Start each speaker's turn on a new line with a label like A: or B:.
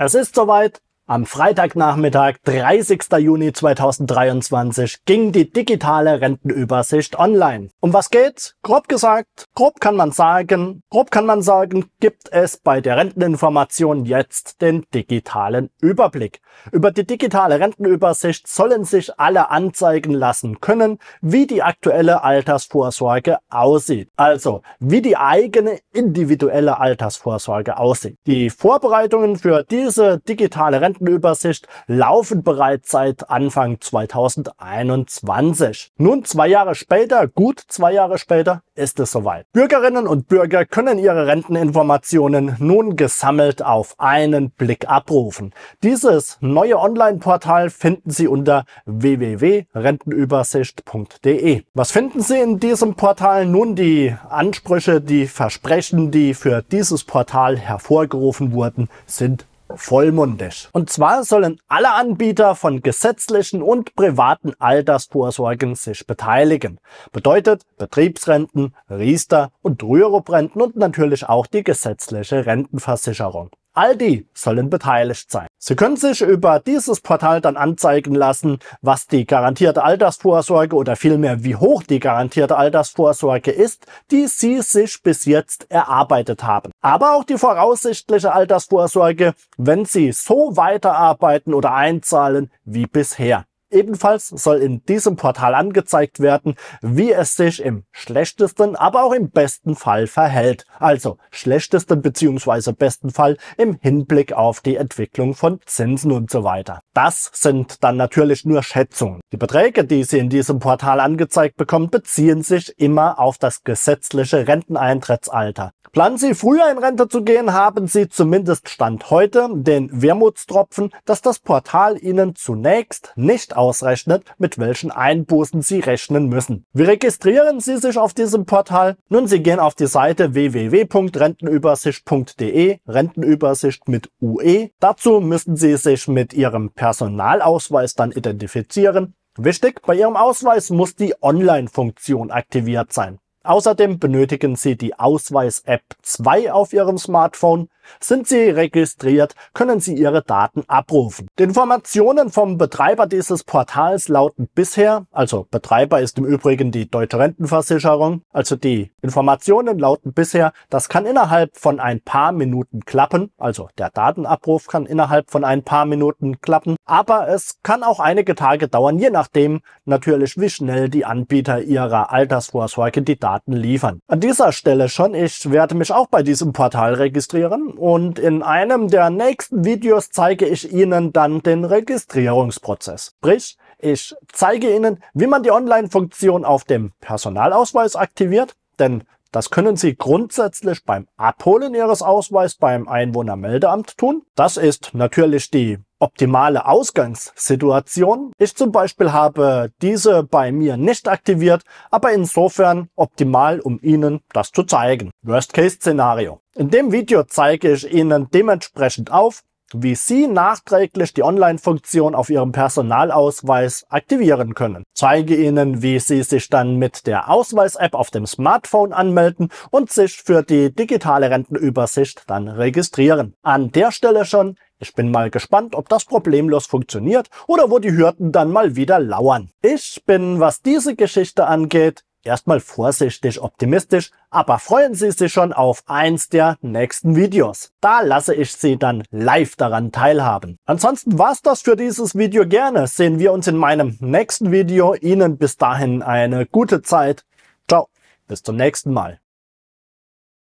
A: Es ist soweit. Am Freitagnachmittag, 30. Juni 2023, ging die digitale Rentenübersicht online. Um was geht's? Grob gesagt, grob kann man sagen, grob kann man sagen, gibt es bei der Renteninformation jetzt den digitalen Überblick. Über die digitale Rentenübersicht sollen sich alle anzeigen lassen können, wie die aktuelle Altersvorsorge aussieht. Also, wie die eigene individuelle Altersvorsorge aussieht. Die Vorbereitungen für diese digitale Rentenübersicht Kundenübersicht laufen bereits seit Anfang 2021. Nun zwei Jahre später, gut zwei Jahre später, ist es soweit. Bürgerinnen und Bürger können ihre Renteninformationen nun gesammelt auf einen Blick abrufen. Dieses neue Online-Portal finden Sie unter www.rentenübersicht.de. Was finden Sie in diesem Portal? Nun die Ansprüche, die Versprechen, die für dieses Portal hervorgerufen wurden, sind vollmundig. Und zwar sollen alle Anbieter von gesetzlichen und privaten Altersvorsorgen sich beteiligen. Bedeutet Betriebsrenten, Riester und rürup und natürlich auch die gesetzliche Rentenversicherung. All die sollen beteiligt sein. Sie können sich über dieses Portal dann anzeigen lassen, was die garantierte Altersvorsorge oder vielmehr wie hoch die garantierte Altersvorsorge ist, die Sie sich bis jetzt erarbeitet haben. Aber auch die voraussichtliche Altersvorsorge, wenn Sie so weiterarbeiten oder einzahlen wie bisher. Ebenfalls soll in diesem Portal angezeigt werden, wie es sich im schlechtesten, aber auch im besten Fall verhält. Also schlechtesten bzw. besten Fall im Hinblick auf die Entwicklung von Zinsen und so weiter. Das sind dann natürlich nur Schätzungen. Die Beträge, die Sie in diesem Portal angezeigt bekommen, beziehen sich immer auf das gesetzliche Renteneintrittsalter. Planen Sie früher in Rente zu gehen, haben Sie zumindest Stand heute den Wermutstropfen, dass das Portal Ihnen zunächst nicht ausrechnet, mit welchen Einbußen Sie rechnen müssen. Wie registrieren Sie sich auf diesem Portal? Nun, Sie gehen auf die Seite www.rentenübersicht.de, Rentenübersicht mit UE. Dazu müssen Sie sich mit Ihrem Personalausweis dann identifizieren. Wichtig, bei Ihrem Ausweis muss die Online-Funktion aktiviert sein. Außerdem benötigen Sie die Ausweis-App 2 auf Ihrem Smartphone. Sind Sie registriert, können Sie Ihre Daten abrufen. Die Informationen vom Betreiber dieses Portals lauten bisher, also Betreiber ist im Übrigen die Deutsche Rentenversicherung, also die Informationen lauten bisher, das kann innerhalb von ein paar Minuten klappen, also der Datenabruf kann innerhalb von ein paar Minuten klappen, aber es kann auch einige Tage dauern, je nachdem natürlich wie schnell die Anbieter ihrer Altersvorsorge die Daten liefern. An dieser Stelle schon, ich werde mich auch bei diesem Portal registrieren und in einem der nächsten Videos zeige ich Ihnen dann den Registrierungsprozess. Sprich, ich zeige Ihnen, wie man die Online-Funktion auf dem Personalausweis aktiviert, denn das können Sie grundsätzlich beim Abholen Ihres Ausweis beim Einwohnermeldeamt tun. Das ist natürlich die optimale Ausgangssituation. Ich zum Beispiel habe diese bei mir nicht aktiviert, aber insofern optimal, um Ihnen das zu zeigen. Worst-Case-Szenario. In dem Video zeige ich Ihnen dementsprechend auf, wie Sie nachträglich die Online-Funktion auf Ihrem Personalausweis aktivieren können. Zeige Ihnen, wie Sie sich dann mit der Ausweis-App auf dem Smartphone anmelden und sich für die digitale Rentenübersicht dann registrieren. An der Stelle schon, ich bin mal gespannt, ob das problemlos funktioniert oder wo die Hürden dann mal wieder lauern. Ich bin, was diese Geschichte angeht, Erstmal vorsichtig optimistisch, aber freuen Sie sich schon auf eins der nächsten Videos. Da lasse ich Sie dann live daran teilhaben. Ansonsten war's das für dieses Video gerne. Sehen wir uns in meinem nächsten Video. Ihnen bis dahin eine gute Zeit. Ciao, bis zum nächsten Mal.